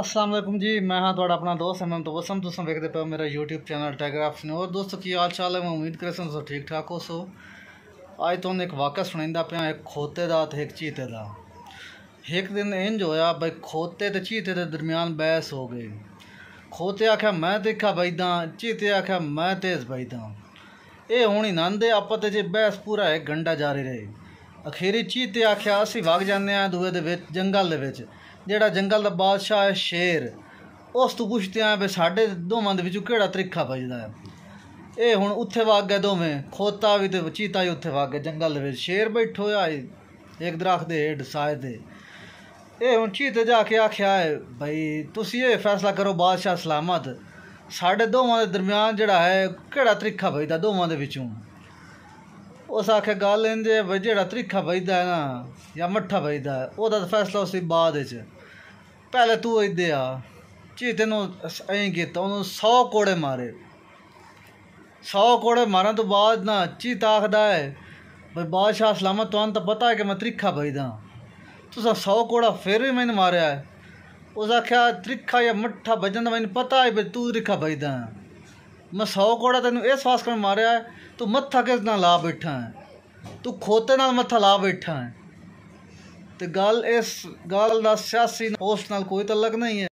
ਅਸਲਾਮ ਵਾਲੇਕੁਮ ਜੀ ਮੈਂ ਹਾਂ ਤੁਹਾਡਾ ਆਪਣਾ ਦੋਸਤ ਅਮਨ ਤੋਸਮ ਤੁਸੀਂ ਵੇਖਦੇ ਪਏ ਮੇਰਾ YouTube ਚੈਨਲ ਟੈਗਰਾਫ ਨੇ ਔਰ ਦੋਸਤੋ ਕੀ ਹਾਲ ਚਾਲ ਹੈ ਮੈਂ ਉਮੀਦ ਕਰਦਾ ਹਾਂ ਤੁਸੀਂ ਠੀਕ ਠਾਕ ਹੋ ਸੋ ਅੱਜ ਤੁਹਾਨੂੰ ਇੱਕ ਵਾਕਿਆ ਸੁਣਾਉਂਦਾ ਪਿਆ ਇੱਕ ਖੋਤੇ ਦਾ ਤੇ ਇੱਕ ਚੀਤੇ ਦਾ ਇੱਕ ਦਿਨ ਇੰਜ ਹੋਇਆ ਬਈ ਖੋਤੇ ਤੇ ਚੀਤੇ ਦੇ ਦਰਮਿਆਨ ਬਹਿਸ ਹੋ ਗਈ ਖੋਤੇ ਆਖਿਆ ਮੈਂ ਦੇਖਾ ਬੈਦਾ ਚੀਤੇ ਆਖਿਆ ਮੈਂ ਤੇਜ਼ ਬੈਦਾ ਇਹ ਹੋਣੀ ਨੰਦੇ ਆਪਾਂ ਤੇ ਜੇ ਬਹਿਸ ਪੂਰਾ ਇੱਕ ਘੰਟਾ ਜਾਰੀ ਰਹੀ ਅਖੀਰੀ ਚੀਤੇ ਆਖਿਆ ਅਸੀਂ ਵਗ ਜਾਂਦੇ ਆ ਦੂਏ ਦੇ ਵਿੱਚ ਜੰਗਲ ਦੇ ਵਿੱਚ ਜਿਹੜਾ ਜੰਗਲ ਦਾ ਬਾਦਸ਼ਾਹ ਹੈ ਸ਼ੇਰ ਉਸ ਤੋਂ ਪੁੱਛਦੇ ਆ ਵੀ ਸਾਡੇ ਦੋਵਾਂ ਦੇ ਵਿੱਚੋਂ ਕਿਹੜਾ ਤਰੀਕਾ ਵੱਜਦਾ ਹੈ ਇਹ ਹੁਣ ਉੱਥੇ ਵਗ ਗਏ ਦੋਵੇਂ ਖੋਤਾ ਵੀ ਤੇ ਚੀਤਾ ਵੀ ਉੱਥੇ ਵਗ ਗਏ ਜੰਗਲ ਦੇ ਵਿੱਚ ਸ਼ੇਰ ਬੈਠੋ ਹੋਇਆ ਇੱਕ ਦਰਖਤ ਦੇ ਹੇਠ ਸਾਏ ਦੇ ਇਹ ਹੁਣ ਚੀਤੇ ਜਾ ਕੇ ਆਖਿਆ ਹੈ ਭਾਈ ਤੁਸੀਂ ਇਹ ਫੈਸਲਾ ਕਰੋ ਬਾਦਸ਼ਾਹ ਸਲਾਮਤ ਸਾਡੇ ਦੋਵਾਂ ਦੇ ਦਰਮਿਆਨ ਜਿਹੜਾ ਹੈ ਕਿਹੜਾ ਤਰੀਕਾ ਵੱਜਦਾ ਦੋਵਾਂ ਦੇ ਵਿੱਚੋਂ ਉਸ ਆਖੇ ਗੱਲ ਇੰਦੇ ਵੀ ਜਿਹੜਾ ਤਰੀਖਾ ਵਜਦਾ ਨਾ ਜਾਂ ਮੱਠਾ ਵਜਦਾ ਉਹਦਾ ਫੈਸਲਾ ਉਸੇ ਬਾਅਦ ਵਿੱਚ ਪਹਿਲੇ ਤੂੰ ਇੱਦੇ ਆ ਜੀ ਤੈਨੂੰ ਐਂ ਕੀਤਾ ਉਹਨੂੰ 100 ਕੋੜੇ ਮਾਰੇ 100 ਕੋੜੇ ਮਾਰਨ ਤੋਂ ਬਾਅਦ ਨਾ ਚੀ ਤਾਖਦਾ ਹੈ ਬਈ ਬਾਦਸ਼ਾਹ ਸਲਾਮਤ ਤੁਹਾਨੂੰ ਤਾਂ ਪਤਾ ਹੈ ਕਿ ਮੈਂ ਤਰੀਖਾ ਵਜਦਾ ਤੁਸੀਂ 100 ਕੋੜਾ ਫੇਰ ਵੀ ਮੈਨੂੰ ਮਾਰਿਆ ਉਸ ਆਖਿਆ ਤਰੀਖਾ ਜਾਂ ਮੱਠਾ ਭਜਨ ਦਾ ਮੈਨੂੰ ਪਤਾ ਹੈ ਬਈ ਤੂੰ ਤਰੀਖਾ ਵਜਦਾ ਮੈਂ 100 ਕੋੜਾ ਤੈਨੂੰ ਇਹ ਸਵਾਸ ਕਰਨ ਮਾਰਿਆ ਤੂੰ ਮੱਥਾ ਕਿਸ ਨਾਲ ਲਾ ਬੈਠਾ ਹੈ ਤੂੰ ਖੋਤੇ ਨਾਲ ਮੱਥਾ ਲਾ ਬੈਠਾ ਹੈ ਤੇ ਗੱਲ ਇਸ ਗੱਲ ਦਾ ਸਿਆਸੀ ਪੋਸਟ ਨਾਲ ਕੋਈ ਤਲਕ ਨਹੀਂ ਹੈ